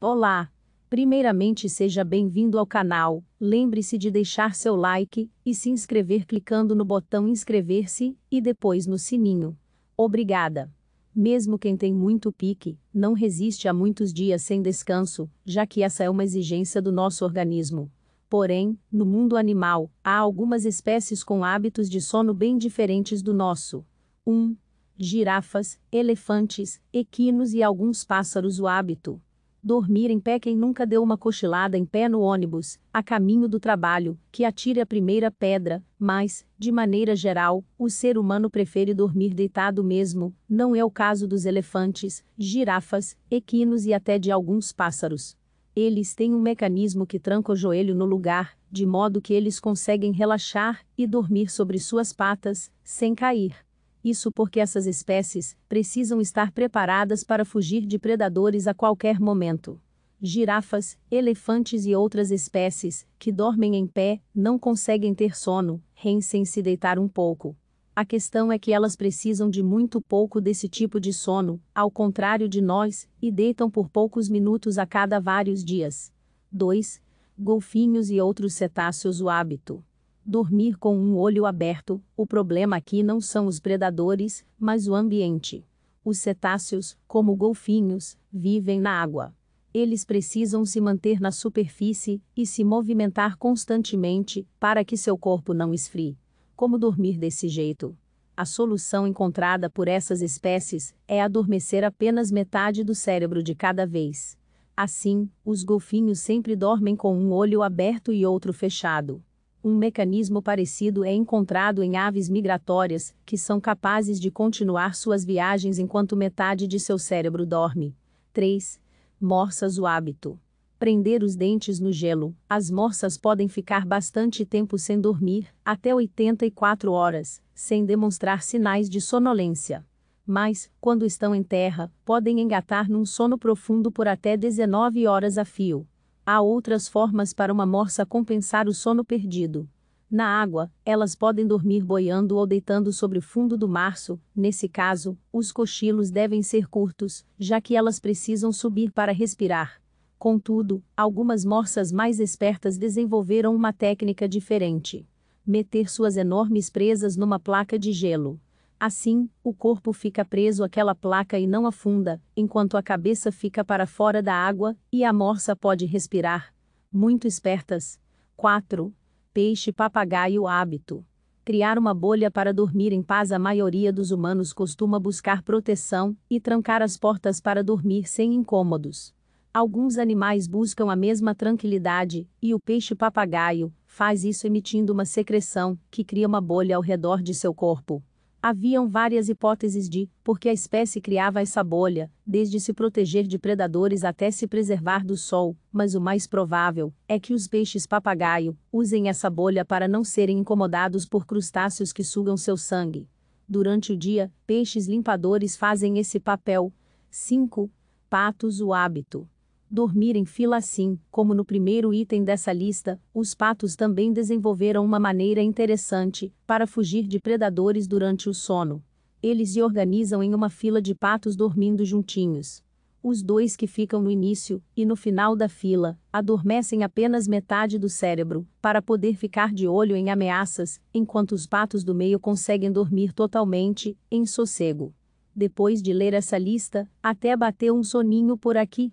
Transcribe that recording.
Olá! Primeiramente seja bem-vindo ao canal, lembre-se de deixar seu like e se inscrever clicando no botão inscrever-se e depois no sininho. Obrigada! Mesmo quem tem muito pique, não resiste a muitos dias sem descanso, já que essa é uma exigência do nosso organismo. Porém, no mundo animal, há algumas espécies com hábitos de sono bem diferentes do nosso. 1. Um, girafas, elefantes, equinos e alguns pássaros o hábito dormir em pé quem nunca deu uma cochilada em pé no ônibus, a caminho do trabalho, que atire a primeira pedra, mas, de maneira geral, o ser humano prefere dormir deitado mesmo, não é o caso dos elefantes, girafas, equinos e até de alguns pássaros. Eles têm um mecanismo que tranca o joelho no lugar, de modo que eles conseguem relaxar e dormir sobre suas patas, sem cair. Isso porque essas espécies precisam estar preparadas para fugir de predadores a qualquer momento. Girafas, elefantes e outras espécies que dormem em pé não conseguem ter sono, sem se deitar um pouco. A questão é que elas precisam de muito pouco desse tipo de sono, ao contrário de nós, e deitam por poucos minutos a cada vários dias. 2. Golfinhos e outros cetáceos o hábito dormir com um olho aberto, o problema aqui não são os predadores, mas o ambiente. Os cetáceos, como golfinhos, vivem na água. Eles precisam se manter na superfície e se movimentar constantemente para que seu corpo não esfrie. Como dormir desse jeito? A solução encontrada por essas espécies é adormecer apenas metade do cérebro de cada vez. Assim, os golfinhos sempre dormem com um olho aberto e outro fechado. Um mecanismo parecido é encontrado em aves migratórias, que são capazes de continuar suas viagens enquanto metade de seu cérebro dorme. 3. Morsas o hábito. Prender os dentes no gelo, as morsas podem ficar bastante tempo sem dormir, até 84 horas, sem demonstrar sinais de sonolência. Mas, quando estão em terra, podem engatar num sono profundo por até 19 horas a fio. Há outras formas para uma morsa compensar o sono perdido. Na água, elas podem dormir boiando ou deitando sobre o fundo do março, nesse caso, os cochilos devem ser curtos, já que elas precisam subir para respirar. Contudo, algumas morsas mais espertas desenvolveram uma técnica diferente: meter suas enormes presas numa placa de gelo. Assim, o corpo fica preso àquela placa e não afunda, enquanto a cabeça fica para fora da água, e a morsa pode respirar. Muito espertas. 4. Peixe papagaio hábito. Criar uma bolha para dormir em paz. A maioria dos humanos costuma buscar proteção e trancar as portas para dormir sem incômodos. Alguns animais buscam a mesma tranquilidade, e o peixe papagaio faz isso emitindo uma secreção que cria uma bolha ao redor de seu corpo. Haviam várias hipóteses de por que a espécie criava essa bolha, desde se proteger de predadores até se preservar do sol, mas o mais provável é que os peixes papagaio usem essa bolha para não serem incomodados por crustáceos que sugam seu sangue. Durante o dia, peixes limpadores fazem esse papel. 5. Patos o hábito dormir em fila assim, como no primeiro item dessa lista, os patos também desenvolveram uma maneira interessante para fugir de predadores durante o sono. Eles se organizam em uma fila de patos dormindo juntinhos. Os dois que ficam no início e no final da fila adormecem apenas metade do cérebro, para poder ficar de olho em ameaças, enquanto os patos do meio conseguem dormir totalmente, em sossego depois de ler essa lista, até bateu um soninho por aqui,